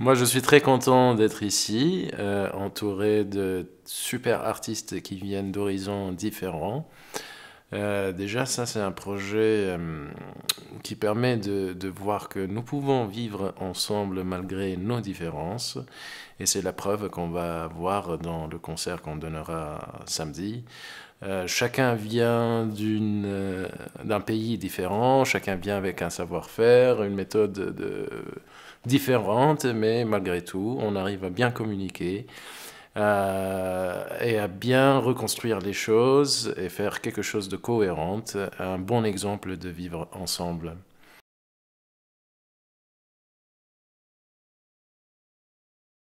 Moi, je suis très content d'être ici, euh, entouré de super artistes qui viennent d'horizons différents. Euh, déjà, ça, c'est un projet euh, qui permet de, de, voir que nous pouvons vivre ensemble malgré nos différences. Et c'est la preuve qu'on va voir dans le concert qu'on donnera samedi. chacun vient d'une d'un pays différent, chacun vient avec un savoir-faire, une méthode différente, mais malgré tout, on arrive à bien communiquer euh, et à bien reconstruire les choses et faire quelque chose de cohérent, un bon exemple de vivre ensemble.